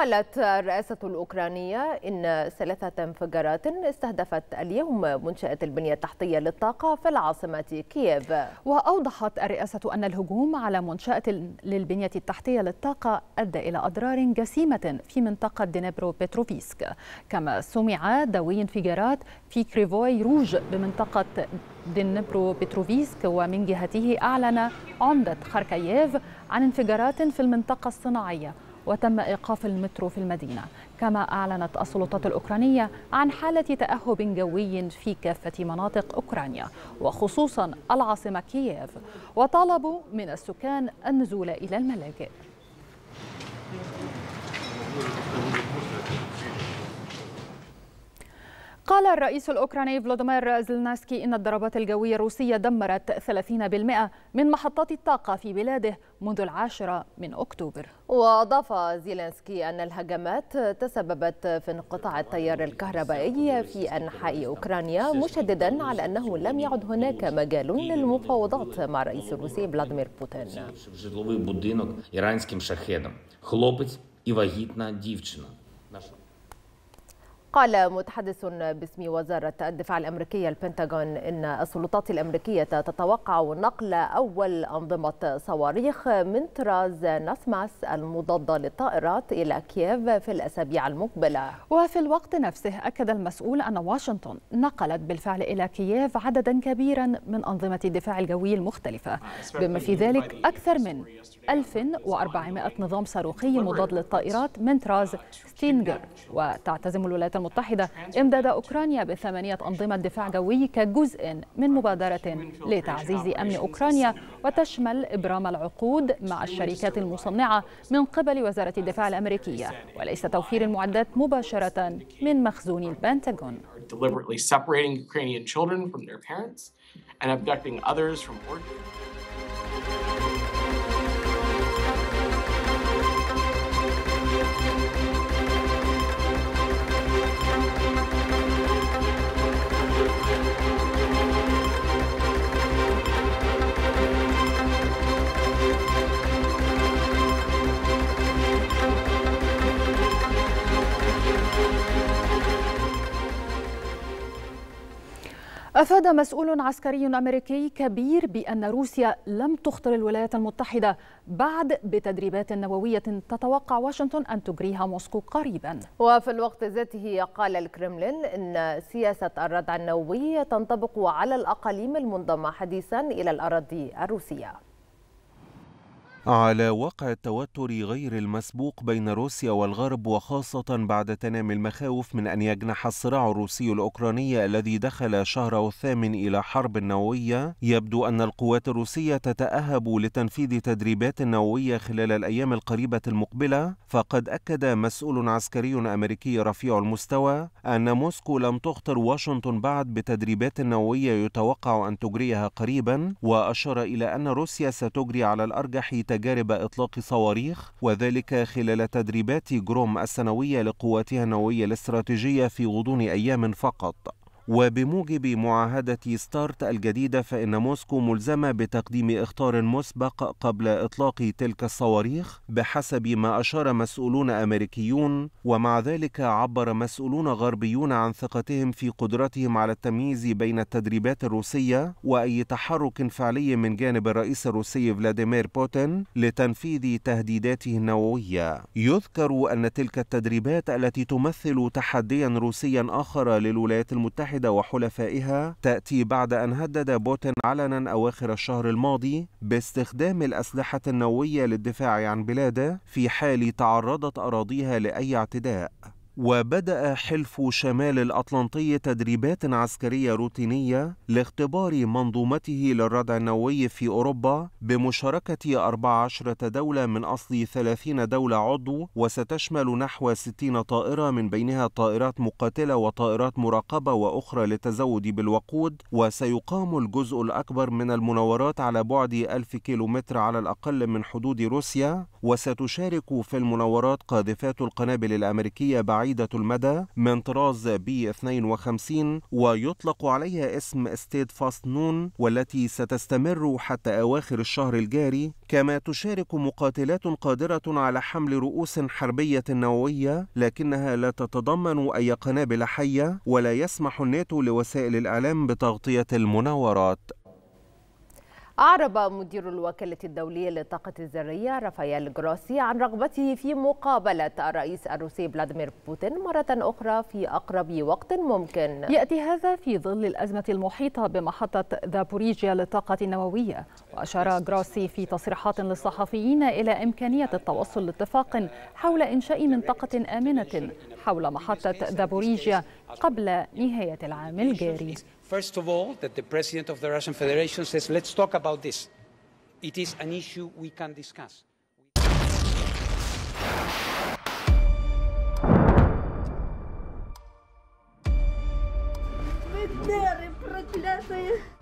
قالت الرئاسة الأوكرانية إن ثلاثة انفجارات استهدفت اليوم منشأة البنية التحتية للطاقة في العاصمة كييف وأوضحت الرئاسة أن الهجوم على منشأة للبنية التحتية للطاقة أدى إلى أضرار جسيمة في منطقة دنيبرو بتروفيسك كما سمع دوي انفجارات في كريفوي روج بمنطقة دنيبرو بتروفيسك ومن جهته أعلن عمدة خاركييف عن انفجارات في المنطقة الصناعية وتم إيقاف المترو في المدينة كما أعلنت السلطات الأوكرانية عن حالة تأهب جوي في كافة مناطق أوكرانيا وخصوصا العاصمة كييف وطالبوا من السكان النزول إلى الملاجئ قال الرئيس الأوكراني فلاديمير زلناسكي إن الضربات الجوية الروسية دمرت 30% من محطات الطاقة في بلاده منذ العاشرة من أكتوبر وأضاف زيلانسكي أن الهجمات تسببت في انقطاع التيار الكهربائي في أنحاء أوكرانيا مشددا على أنه لم يعد هناك مجال للمفاوضات مع الرئيس الروسي فلاديمير بوتين قال متحدث باسم وزارة الدفاع الأمريكية البنتاغون إن السلطات الأمريكية تتوقع نقل أول أنظمة صواريخ من طراز ناسماس المضادة للطائرات إلى كييف في الأسابيع المقبلة وفي الوقت نفسه أكد المسؤول أن واشنطن نقلت بالفعل إلى كييف عددا كبيرا من أنظمة الدفاع الجوي المختلفة بما في ذلك أكثر من 1400 نظام صاروخي مضاد للطائرات من طراز ستينجر وتعتزم الولايات المتحدة إمداد أوكرانيا بثمانية أنظمة دفاع جوي كجزء من مبادرة لتعزيز أمن أوكرانيا وتشمل إبرام العقود مع الشركات المصنعة من قبل وزارة الدفاع الأمريكية وليس توفير المعدات مباشرة من مخزون البنتاغون. and abducting others from أفاد مسؤول عسكري أمريكي كبير بأن روسيا لم تخطر الولايات المتحدة بعد بتدريبات نووية تتوقع واشنطن أن تجريها موسكو قريبا وفي الوقت ذاته قال الكرملين أن سياسة الردع النووي تنطبق على الأقاليم المنضمة حديثا إلى الأراضي الروسية على وقع التوتر غير المسبوق بين روسيا والغرب وخاصة بعد تنامي المخاوف من أن يجنح الصراع الروسي الأوكراني الذي دخل شهره الثامن إلى حرب نووية يبدو أن القوات الروسية تتأهب لتنفيذ تدريبات نووية خلال الأيام القريبة المقبلة فقد أكد مسؤول عسكري أمريكي رفيع المستوى أن موسكو لم تخطر واشنطن بعد بتدريبات نووية يتوقع أن تجريها قريبا وأشار إلى أن روسيا ستجري على الأرجح تجارب إطلاق صواريخ وذلك خلال تدريبات جروم السنوية لقواتها النووية الاستراتيجية في غضون أيام فقط وبموجب معاهدة ستارت الجديدة فإن موسكو ملزمة بتقديم إخطار مسبق قبل إطلاق تلك الصواريخ بحسب ما أشار مسؤولون أمريكيون ومع ذلك عبر مسؤولون غربيون عن ثقتهم في قدرتهم على التمييز بين التدريبات الروسية وأي تحرك فعلي من جانب الرئيس الروسي فلاديمير بوتين لتنفيذ تهديداته النووية يذكر أن تلك التدريبات التي تمثل تحديا روسيا آخر للولايات المتحدة المتحدة وحلفائها تأتي بعد أن هدد بوتين علنا أواخر الشهر الماضي باستخدام الأسلحة النووية للدفاع عن بلاده في حال تعرضت أراضيها لأي اعتداء وبدأ حلف شمال الأطلنطي تدريبات عسكرية روتينية لاختبار منظومته للردع النووي في أوروبا بمشاركة 14 دولة من أصل 30 دولة عضو وستشمل نحو 60 طائرة من بينها طائرات مقاتلة وطائرات مراقبة وأخرى للتزود بالوقود وسيقام الجزء الأكبر من المناورات على بعد 1000 كيلومتر على الأقل من حدود روسيا وستشارك في المناورات قاذفات القنابل الأمريكية بعيد بعيدة المدى من طراز بي 52 ويطلق عليها اسم ستيد فاست نون والتي ستستمر حتى أواخر الشهر الجاري كما تشارك مقاتلات قادرة على حمل رؤوس حربية نووية لكنها لا تتضمن أي قنابل حية ولا يسمح الناتو لوسائل الإعلام بتغطية المناورات أعرب مدير الوكالة الدولية للطاقة الذرية رافائيل جراسي عن رغبته في مقابلة الرئيس الروسي فلاديمير بوتين مرة أخرى في أقرب وقت ممكن يأتي هذا في ظل الأزمة المحيطة بمحطة ذابوريجيا للطاقة النووية وأشار جراسي في تصريحات للصحفيين إلى إمكانية التوصل لاتفاق حول إنشاء منطقة آمنة حول محطة ذابوريجيا قبل نهاية العام الجاري First of all, that the president of the Russian Federation says, let's talk about this. It is an issue we can discuss. проклятые!